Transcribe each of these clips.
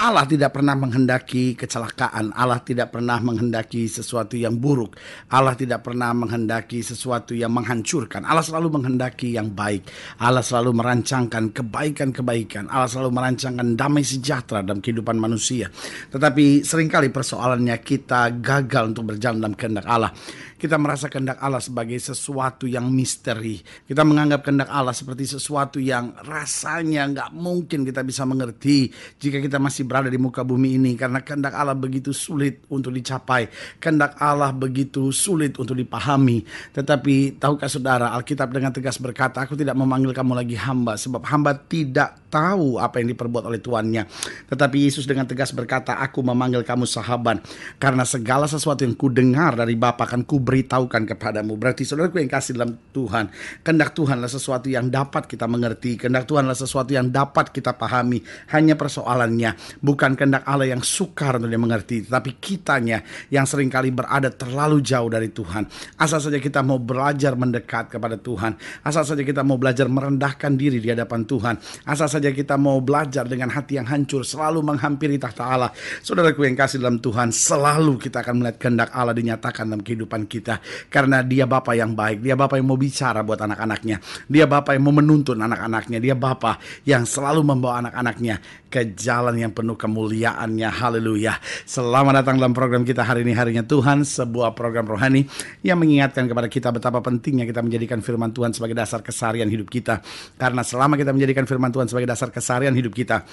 Allah tidak pernah menghendaki kecelakaan, Allah tidak pernah menghendaki sesuatu yang buruk, Allah tidak pernah menghendaki sesuatu yang menghancurkan. Allah selalu menghendaki yang baik. Allah selalu merancangkan kebaikan-kebaikan. Allah selalu merancangkan damai sejahtera dalam kehidupan manusia. Tetapi seringkali persoalannya kita gagal untuk berjalan dalam kehendak Allah. Kita merasa kehendak Allah sebagai sesuatu yang misteri. Kita menganggap kehendak Allah seperti sesuatu yang rasanya nggak mungkin kita bisa mengerti jika kita masih berada di muka bumi ini karena kehendak Allah begitu sulit untuk dicapai, kehendak Allah begitu sulit untuk dipahami. Tetapi tahukah saudara, Alkitab dengan tegas berkata, aku tidak memanggil kamu lagi hamba sebab hamba tidak tahu apa yang diperbuat oleh tuannya. Tetapi Yesus dengan tegas berkata, "Aku memanggil kamu sahabat, karena segala sesuatu yang kudengar dari Bapa akan kuberitahukan kepadamu." Berarti saudaraku yang kasih dalam Tuhan, kehendak Tuhanlah sesuatu yang dapat kita mengerti, kehendak Tuhanlah sesuatu yang dapat kita pahami. Hanya persoalannya bukan kehendak Allah yang sukar untuk dimengerti, tapi kitanya yang seringkali berada terlalu jauh dari Tuhan. Asal saja kita mau belajar mendekat kepada Tuhan, asal saja kita mau belajar merendahkan diri di hadapan Tuhan, asal saja saja kita mau belajar dengan hati yang hancur selalu menghampiri tahta Allah. Saudaraku yang kasih dalam Tuhan, selalu kita akan melihat kehendak Allah dinyatakan dalam kehidupan kita karena Dia Bapa yang baik, Dia Bapa yang mau bicara buat anak-anaknya, Dia Bapa yang mau menuntun anak-anaknya, Dia Bapa yang selalu membawa anak-anaknya ke jalan yang penuh kemuliaannya. Haleluya. Selamat datang dalam program kita hari ini harinya Tuhan, sebuah program rohani yang mengingatkan kepada kita betapa pentingnya kita menjadikan firman Tuhan sebagai dasar kesarian hidup kita. Karena selama kita menjadikan firman Tuhan sebagai dasar kesarian hidup kita,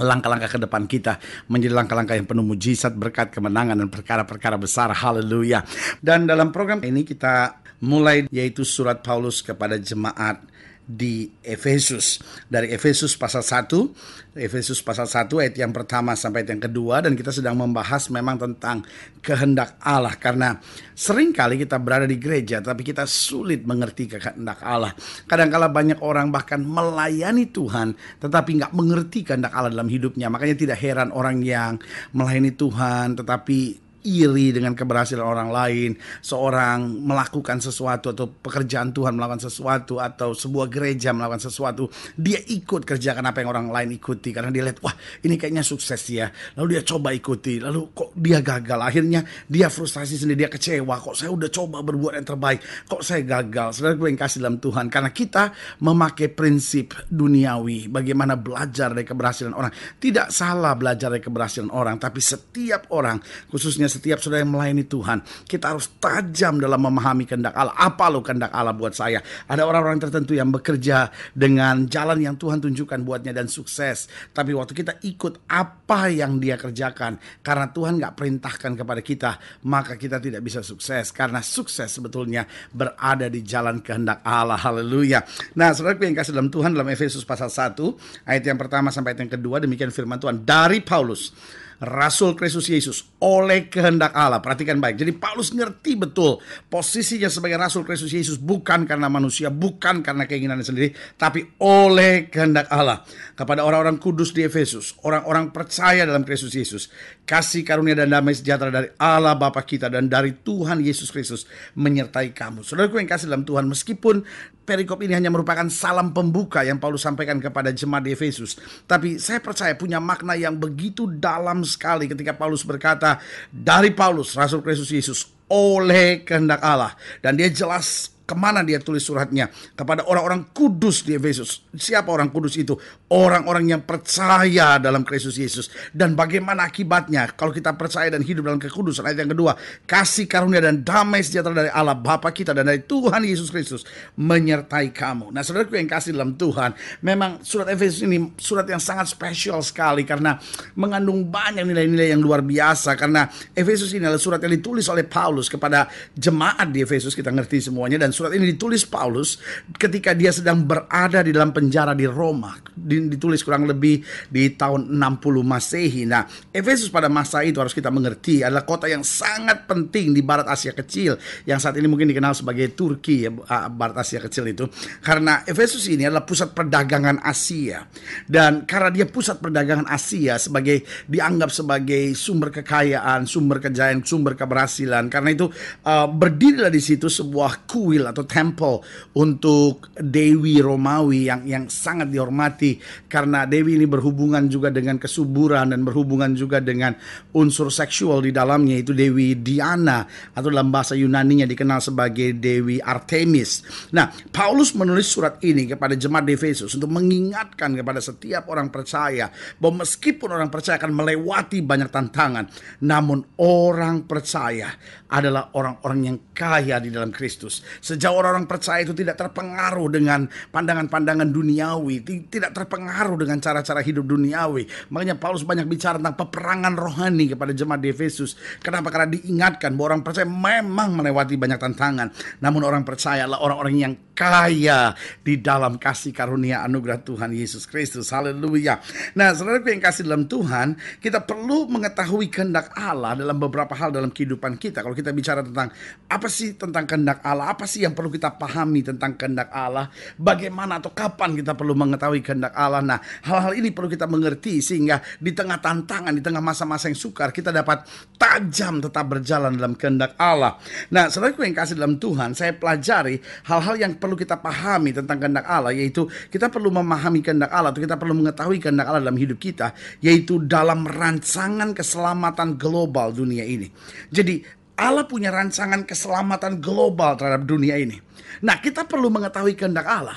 langkah-langkah ke depan kita menjadi langkah-langkah yang penuh mujizat, berkat, kemenangan dan perkara-perkara besar. Haleluya. Dan dalam program ini kita mulai yaitu surat Paulus kepada jemaat di Efesus. Dari Efesus pasal 1, Efesus pasal 1 ayat yang pertama sampai ayat yang kedua dan kita sedang membahas memang tentang kehendak Allah karena seringkali kita berada di gereja tapi kita sulit mengerti kehendak Allah. Kadangkala banyak orang bahkan melayani Tuhan tetapi nggak mengerti kehendak Allah dalam hidupnya. Makanya tidak heran orang yang melayani Tuhan tetapi iri dengan keberhasilan orang lain, seorang melakukan sesuatu atau pekerjaan Tuhan melakukan sesuatu atau sebuah gereja melakukan sesuatu, dia ikut kerjakan apa yang orang lain ikuti karena dia lihat wah ini kayaknya sukses ya. Lalu dia coba ikuti, lalu kok dia gagal. Akhirnya dia frustasi sendiri, dia kecewa. Kok saya udah coba berbuat yang terbaik, kok saya gagal. sebenarnya gue yang kasih dalam Tuhan karena kita memakai prinsip duniawi bagaimana belajar dari keberhasilan orang. Tidak salah belajar dari keberhasilan orang, tapi setiap orang khususnya setiap saudara yang melayani Tuhan, kita harus tajam dalam memahami kehendak Allah. Apa lo kehendak Allah buat saya? Ada orang-orang tertentu yang bekerja dengan jalan yang Tuhan tunjukkan buatnya dan sukses. Tapi waktu kita ikut apa yang dia kerjakan, karena Tuhan gak perintahkan kepada kita, maka kita tidak bisa sukses. Karena sukses sebetulnya berada di jalan kehendak Allah. Haleluya. Nah, saudara yang kasih dalam Tuhan dalam Efesus pasal 1, ayat yang pertama sampai ayat yang kedua, demikian firman Tuhan dari Paulus Rasul Kristus Yesus oleh kehendak Allah. Perhatikan baik. Jadi Paulus ngerti betul posisinya sebagai Rasul Kristus Yesus bukan karena manusia, bukan karena keinginannya sendiri, tapi oleh kehendak Allah. Kepada orang-orang kudus di Efesus, orang-orang percaya dalam Kristus Yesus, kasih karunia dan damai sejahtera dari Allah Bapa kita dan dari Tuhan Yesus Kristus menyertai kamu. Saudaraku yang kasih dalam Tuhan, meskipun perikop ini hanya merupakan salam pembuka yang Paulus sampaikan kepada jemaat di Efesus. Tapi saya percaya punya makna yang begitu dalam sekali ketika Paulus berkata, dari Paulus, Rasul Kristus Yesus, oleh kehendak Allah. Dan dia jelas Kemana dia tulis suratnya? Kepada orang-orang kudus di Efesus. Siapa orang kudus itu? Orang-orang yang percaya dalam Kristus Yesus. Dan bagaimana akibatnya? Kalau kita percaya dan hidup dalam kekudusan. Ayat yang kedua, kasih karunia dan damai sejahtera dari Allah Bapa kita dan dari Tuhan Yesus Kristus menyertai kamu. Nah, saudaraku yang kasih dalam Tuhan, memang surat Efesus ini surat yang sangat spesial sekali karena mengandung banyak nilai-nilai yang luar biasa karena Efesus ini adalah surat yang ditulis oleh Paulus kepada jemaat di Efesus kita ngerti semuanya dan surat ini ditulis Paulus ketika dia sedang berada di dalam penjara di Roma. Ditulis kurang lebih di tahun 60 Masehi. Nah, Efesus pada masa itu harus kita mengerti adalah kota yang sangat penting di barat Asia Kecil yang saat ini mungkin dikenal sebagai Turki ya barat Asia Kecil itu. Karena Efesus ini adalah pusat perdagangan Asia dan karena dia pusat perdagangan Asia sebagai dianggap sebagai sumber kekayaan, sumber kejayaan, sumber keberhasilan. Karena itu uh, berdirilah di situ sebuah kuil kuil atau temple untuk Dewi Romawi yang yang sangat dihormati karena Dewi ini berhubungan juga dengan kesuburan dan berhubungan juga dengan unsur seksual di dalamnya itu Dewi Diana atau dalam bahasa Yunani nya dikenal sebagai Dewi Artemis. Nah, Paulus menulis surat ini kepada jemaat di Efesus untuk mengingatkan kepada setiap orang percaya bahwa meskipun orang percaya akan melewati banyak tantangan, namun orang percaya adalah orang-orang yang kaya di dalam Kristus Sejauh orang-orang percaya itu tidak terpengaruh dengan pandangan-pandangan duniawi, tidak terpengaruh dengan cara-cara hidup duniawi. Makanya Paulus banyak bicara tentang peperangan rohani kepada jemaat di Efesus. Kenapa? Karena diingatkan bahwa orang percaya memang melewati banyak tantangan. Namun orang percaya adalah orang-orang yang kaya di dalam kasih karunia anugerah Tuhan Yesus Kristus. Haleluya. Nah, saudara yang kasih dalam Tuhan, kita perlu mengetahui kehendak Allah dalam beberapa hal dalam kehidupan kita. Kalau kita bicara tentang apa sih tentang kehendak Allah, apa sih sih yang perlu kita pahami tentang kehendak Allah? Bagaimana atau kapan kita perlu mengetahui kehendak Allah? Nah, hal-hal ini perlu kita mengerti sehingga di tengah tantangan, di tengah masa-masa yang sukar, kita dapat tajam tetap berjalan dalam kehendak Allah. Nah, selain yang kasih dalam Tuhan, saya pelajari hal-hal yang perlu kita pahami tentang kehendak Allah, yaitu kita perlu memahami kehendak Allah atau kita perlu mengetahui kehendak Allah dalam hidup kita, yaitu dalam rancangan keselamatan global dunia ini. Jadi Allah punya rancangan keselamatan global terhadap dunia ini. Nah, kita perlu mengetahui kehendak Allah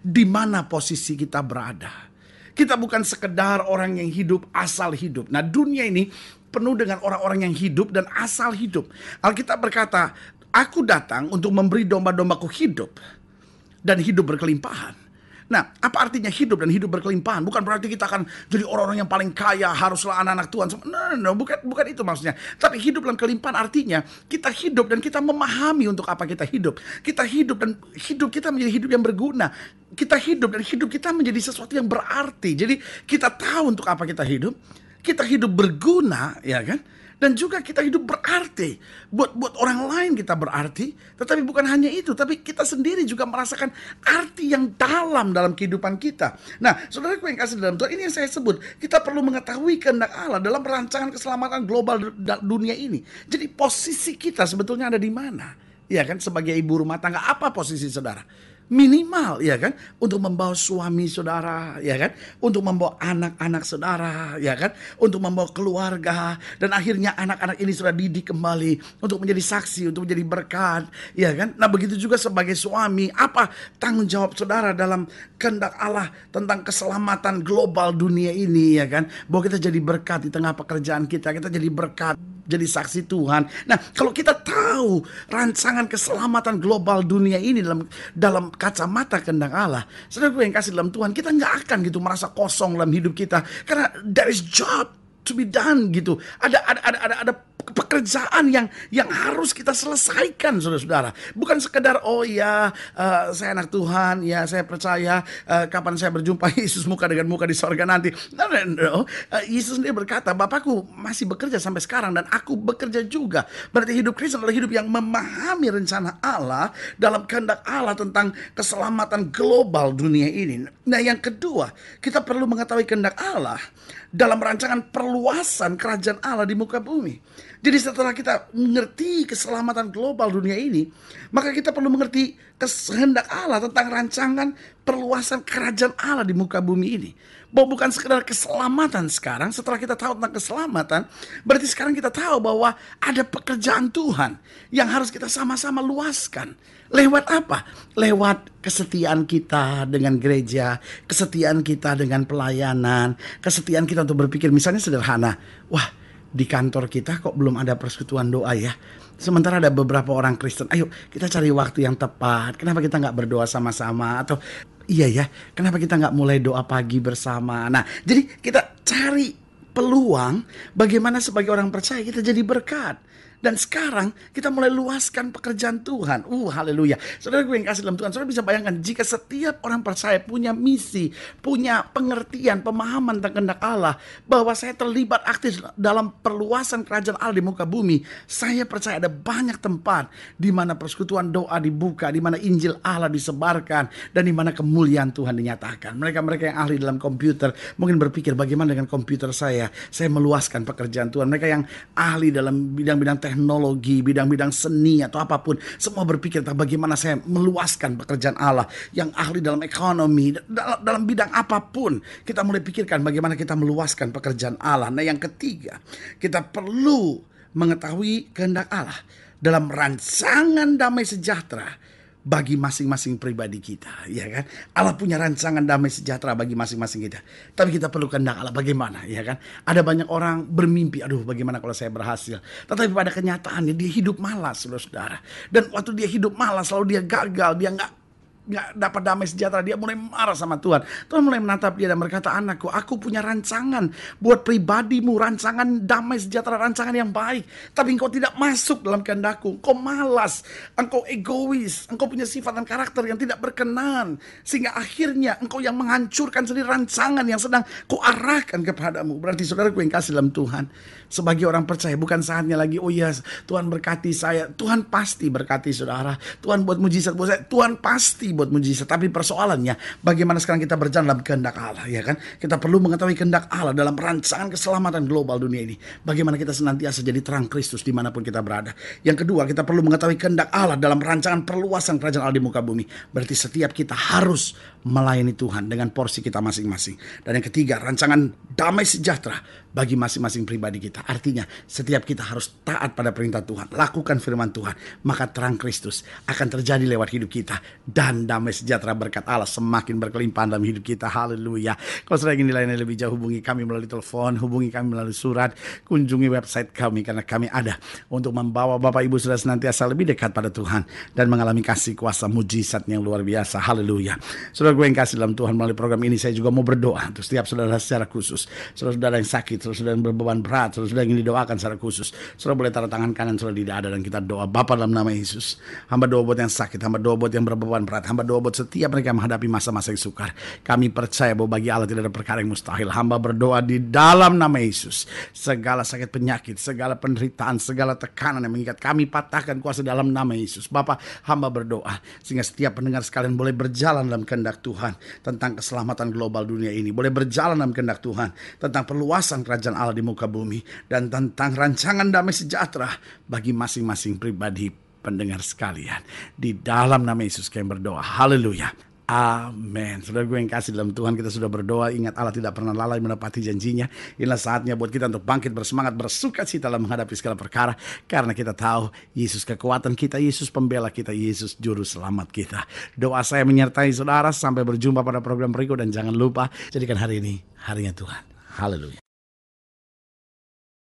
di mana posisi kita berada. Kita bukan sekedar orang yang hidup asal hidup. Nah, dunia ini penuh dengan orang-orang yang hidup dan asal hidup. Alkitab berkata, "Aku datang untuk memberi domba-dombaku hidup dan hidup berkelimpahan." Nah, apa artinya hidup dan hidup berkelimpahan? Bukan berarti kita akan jadi orang-orang yang paling kaya, haruslah anak-anak Tuhan. No, no, no, bukan bukan itu maksudnya. Tapi hidup dan kelimpahan artinya kita hidup dan kita memahami untuk apa kita hidup. Kita hidup dan hidup kita menjadi hidup yang berguna. Kita hidup dan hidup kita menjadi sesuatu yang berarti. Jadi kita tahu untuk apa kita hidup. Kita hidup berguna, ya kan? dan juga kita hidup berarti buat buat orang lain kita berarti tetapi bukan hanya itu tapi kita sendiri juga merasakan arti yang dalam dalam kehidupan kita nah saudara yang kasih dalam Tuhan ini yang saya sebut kita perlu mengetahui kehendak Allah dalam perancangan keselamatan global dunia ini jadi posisi kita sebetulnya ada di mana ya kan sebagai ibu rumah tangga apa posisi saudara minimal ya kan untuk membawa suami saudara ya kan untuk membawa anak-anak saudara ya kan untuk membawa keluarga dan akhirnya anak-anak ini sudah didik kembali untuk menjadi saksi untuk menjadi berkat ya kan nah begitu juga sebagai suami apa tanggung jawab saudara dalam kehendak Allah tentang keselamatan global dunia ini ya kan bahwa kita jadi berkat di tengah pekerjaan kita kita jadi berkat jadi saksi Tuhan. Nah, kalau kita tahu rancangan keselamatan global dunia ini dalam dalam kacamata kehendak Allah, saudara yang kasih dalam Tuhan, kita nggak akan gitu merasa kosong dalam hidup kita karena there is job to be done gitu. Ada ada ada ada, ada pekerjaan yang yang harus kita selesaikan saudara-saudara bukan sekedar oh ya uh, saya anak Tuhan ya saya percaya uh, kapan saya berjumpa Yesus muka dengan muka di sorga nanti no, no, no. Uh, Yesus sendiri berkata Bapakku masih bekerja sampai sekarang dan aku bekerja juga berarti hidup Kristen adalah hidup yang memahami rencana Allah dalam kehendak Allah tentang keselamatan global dunia ini nah yang kedua kita perlu mengetahui kehendak Allah dalam rancangan perluasan kerajaan Allah di muka bumi jadi setelah kita mengerti keselamatan global dunia ini, maka kita perlu mengerti kehendak Allah tentang rancangan perluasan kerajaan Allah di muka bumi ini. Bahwa bukan sekedar keselamatan sekarang, setelah kita tahu tentang keselamatan, berarti sekarang kita tahu bahwa ada pekerjaan Tuhan yang harus kita sama-sama luaskan. Lewat apa? Lewat kesetiaan kita dengan gereja, kesetiaan kita dengan pelayanan, kesetiaan kita untuk berpikir misalnya sederhana. Wah, di kantor kita kok belum ada persekutuan doa ya. Sementara ada beberapa orang Kristen, ayo kita cari waktu yang tepat. Kenapa kita nggak berdoa sama-sama? Atau iya ya, kenapa kita nggak mulai doa pagi bersama? Nah, jadi kita cari peluang bagaimana sebagai orang percaya kita jadi berkat. Dan sekarang kita mulai luaskan pekerjaan Tuhan. Uh, haleluya. Saudara gue yang kasih dalam Tuhan, saudara bisa bayangkan jika setiap orang percaya punya misi, punya pengertian, pemahaman tentang kehendak Allah, bahwa saya terlibat aktif dalam perluasan kerajaan Allah di muka bumi, saya percaya ada banyak tempat di mana persekutuan doa dibuka, di mana Injil Allah disebarkan, dan di mana kemuliaan Tuhan dinyatakan. Mereka-mereka yang ahli dalam komputer mungkin berpikir bagaimana dengan komputer saya, saya meluaskan pekerjaan Tuhan. Mereka yang ahli dalam bidang-bidang teknologi, bidang-bidang seni atau apapun, semua berpikir tentang bagaimana saya meluaskan pekerjaan Allah yang ahli dalam ekonomi, dalam, bidang apapun. Kita mulai pikirkan bagaimana kita meluaskan pekerjaan Allah. Nah, yang ketiga, kita perlu mengetahui kehendak Allah dalam rancangan damai sejahtera bagi masing-masing pribadi kita, ya kan? Allah punya rancangan damai sejahtera bagi masing-masing kita. Tapi kita perlu kehendak Allah bagaimana, ya kan? Ada banyak orang bermimpi, aduh bagaimana kalau saya berhasil. Tetapi pada kenyataannya dia hidup malas, saudara-saudara. Dan waktu dia hidup malas, lalu dia gagal, dia nggak nggak dapat damai sejahtera dia mulai marah sama Tuhan Tuhan mulai menatap dia dan berkata anakku aku punya rancangan buat pribadimu rancangan damai sejahtera rancangan yang baik tapi engkau tidak masuk dalam kehendakku engkau malas engkau egois engkau punya sifat dan karakter yang tidak berkenan sehingga akhirnya engkau yang menghancurkan sendiri rancangan yang sedang kuarahkan kepadamu berarti saudara saudaraku yang kasih dalam Tuhan sebagai orang percaya bukan saatnya lagi oh ya Tuhan berkati saya Tuhan pasti berkati saudara Tuhan buat mujizat buat saya Tuhan pasti buat mujizat. Tapi persoalannya bagaimana sekarang kita berjalan dalam kehendak Allah ya kan? Kita perlu mengetahui kehendak Allah dalam rancangan keselamatan global dunia ini. Bagaimana kita senantiasa jadi terang Kristus dimanapun kita berada. Yang kedua kita perlu mengetahui kehendak Allah dalam rancangan perluasan kerajaan Allah di muka bumi. Berarti setiap kita harus melayani Tuhan dengan porsi kita masing-masing. Dan yang ketiga rancangan damai sejahtera bagi masing-masing pribadi kita. Artinya setiap kita harus taat pada perintah Tuhan. Lakukan firman Tuhan. Maka terang Kristus akan terjadi lewat hidup kita. Dan damai sejahtera berkat Allah semakin berkelimpahan dalam hidup kita. Haleluya. Kalau sudah ingin dilayani lebih jauh, hubungi kami melalui telepon, hubungi kami melalui surat, kunjungi website kami karena kami ada untuk membawa Bapak Ibu sudah senantiasa lebih dekat pada Tuhan dan mengalami kasih kuasa mujizat yang luar biasa. Haleluya. Saudara gue yang kasih dalam Tuhan melalui program ini, saya juga mau berdoa untuk setiap saudara secara khusus. Saudara-saudara yang sakit, saudara-saudara yang berbeban berat, saudara-saudara yang didoakan secara khusus. Saudara boleh taruh tangan kanan saudara di dada dan kita doa. Bapak dalam nama Yesus. Hamba doa buat yang sakit, hamba doa buat yang berbeban berat, Hamba doa buat setiap mereka menghadapi masa-masa yang sukar. Kami percaya bahwa bagi Allah tidak ada perkara yang mustahil. Hamba berdoa di dalam nama Yesus. Segala sakit penyakit, segala penderitaan, segala tekanan yang mengikat kami patahkan kuasa dalam nama Yesus. Bapak, hamba berdoa sehingga setiap pendengar sekalian boleh berjalan dalam kehendak Tuhan tentang keselamatan global dunia ini. Boleh berjalan dalam kehendak Tuhan tentang perluasan kerajaan Allah di muka bumi dan tentang rancangan damai sejahtera bagi masing-masing pribadi pendengar sekalian. Di dalam nama Yesus kami berdoa. Haleluya. Amin. Saudara gue yang kasih dalam Tuhan kita sudah berdoa. Ingat Allah tidak pernah lalai menepati janjinya. Inilah saatnya buat kita untuk bangkit bersemangat, bersuka cita dalam menghadapi segala perkara. Karena kita tahu Yesus kekuatan kita, Yesus pembela kita, Yesus juru selamat kita. Doa saya menyertai saudara sampai berjumpa pada program berikut. Dan jangan lupa jadikan hari ini harinya Tuhan. Haleluya.